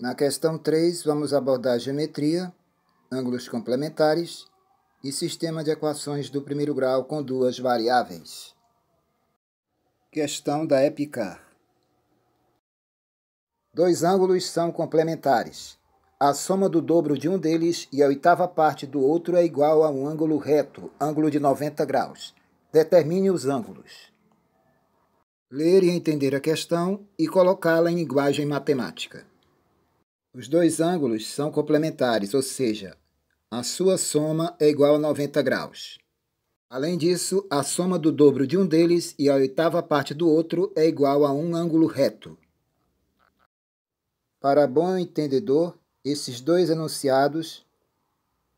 Na questão 3, vamos abordar geometria, ângulos complementares e sistema de equações do primeiro grau com duas variáveis. Questão da Epicar. Dois ângulos são complementares. A soma do dobro de um deles e a oitava parte do outro é igual a um ângulo reto, ângulo de 90 graus. Determine os ângulos. Ler e entender a questão e colocá-la em linguagem matemática. Os dois ângulos são complementares, ou seja, a sua soma é igual a 90 graus. Além disso, a soma do dobro de um deles e a oitava parte do outro é igual a um ângulo reto. Para bom entendedor, esses dois enunciados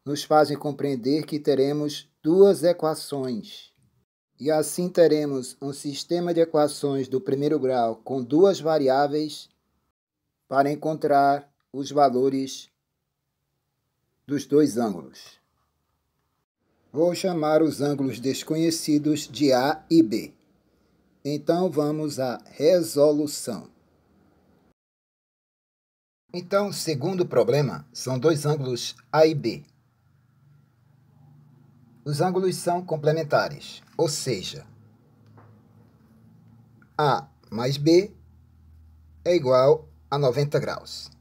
nos fazem compreender que teremos duas equações. E assim teremos um sistema de equações do primeiro grau com duas variáveis para encontrar os valores dos dois ângulos. Vou chamar os ângulos desconhecidos de A e B. Então vamos à resolução. Então, segundo problema, são dois ângulos A e B. Os ângulos são complementares, ou seja, A mais B é igual a 90 graus.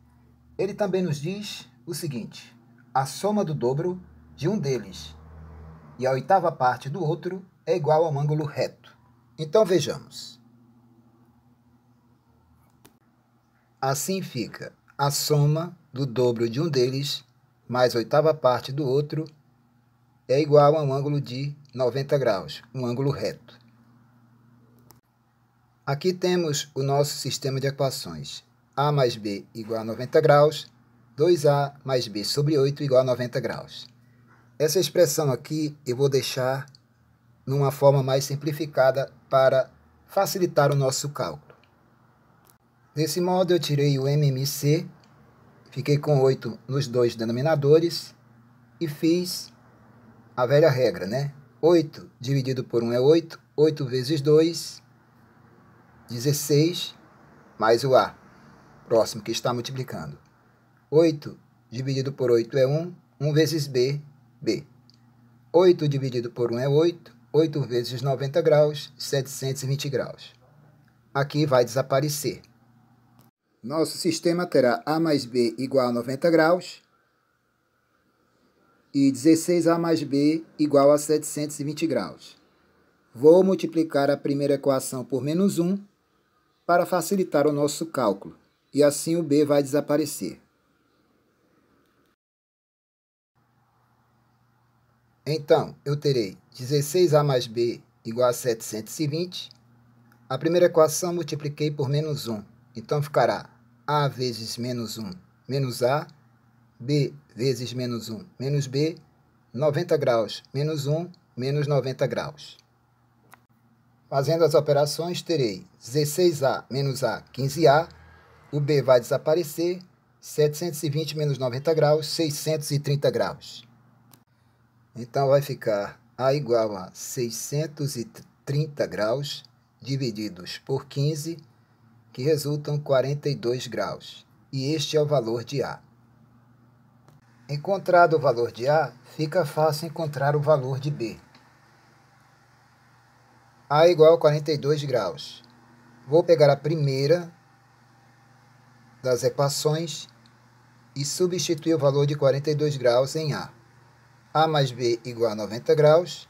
Ele também nos diz o seguinte: a soma do dobro de um deles e a oitava parte do outro é igual a um ângulo reto. Então vejamos. Assim fica a soma do dobro de um deles mais oitava parte do outro é igual a um ângulo de 90 graus, um ângulo reto. Aqui temos o nosso sistema de equações. A mais B igual a 90 graus, 2A mais B sobre 8 igual a 90 graus. Essa expressão aqui eu vou deixar numa forma mais simplificada para facilitar o nosso cálculo. Desse modo, eu tirei o MMC, fiquei com 8 nos dois denominadores e fiz a velha regra, né? 8 dividido por 1 é 8, 8 vezes 2, 16, mais o A próximo, que está multiplicando. 8 dividido por 8 é 1, 1 vezes b, b. 8 dividido por 1 é 8, 8 vezes 90 graus, 720 graus. Aqui vai desaparecer. Nosso sistema terá A mais B igual a 90 graus e 16A mais B igual a 720 graus. Vou multiplicar a primeira equação por menos 1 para facilitar o nosso cálculo e assim o B vai desaparecer. Então, eu terei 16a mais b igual a 720. A primeira equação multipliquei por menos 1. Então, ficará a vezes menos 1 menos a, b vezes menos 1 menos b, 90 graus menos 1 menos 90 graus. Fazendo as operações, terei 16a menos a, 15a, o B vai desaparecer, 720 menos 90 graus, 630 graus. Então, vai ficar A igual a 630 graus divididos por 15, que resultam 42 graus. E este é o valor de A. Encontrado o valor de A, fica fácil encontrar o valor de B. A igual a 42 graus. Vou pegar a primeira das equações e substitui o valor de 42 graus em A. A mais B igual a 90 graus.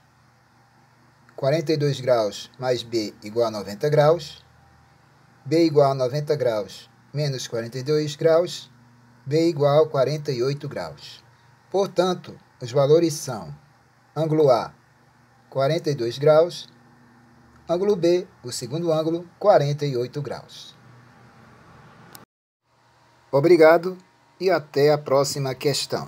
42 graus mais B igual a 90 graus. B igual a 90 graus menos 42 graus. B igual a 48 graus. Portanto, os valores são ângulo A, 42 graus. Ângulo B, o segundo ângulo, 48 graus. Obrigado e até a próxima questão.